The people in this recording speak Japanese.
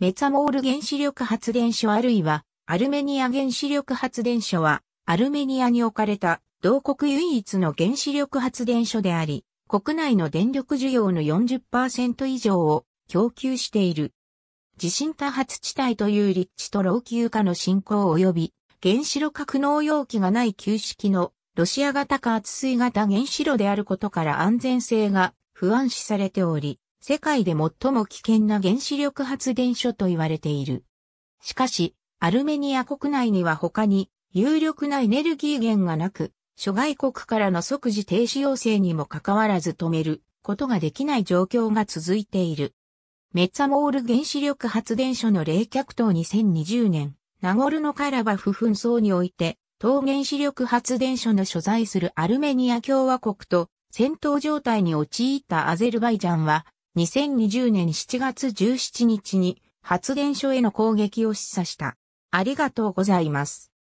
メツァモール原子力発電所あるいは、アルメニア原子力発電所は、アルメニアに置かれた、同国唯一の原子力発電所であり、国内の電力需要の40%以上を供給している。地震多発地帯という立地と老朽化の進行及び、原子炉格納容器がない旧式のロシア型加圧水型原子炉であることから安全性が不安視されており、世界で最も危険な原子力発電所と言われている。しかし、アルメニア国内には他に有力なエネルギー源がなく、諸外国からの即時停止要請にもかかわらず止めることができない状況が続いている。メッツァモール原子力発電所の冷却等2020年、ナゴルノカラバフ紛争において、当原子力発電所の所在するアルメニア共和国と戦闘状態に陥ったアゼルバイジャンは、2020年7月17日に発電所への攻撃を示唆した。ありがとうございます。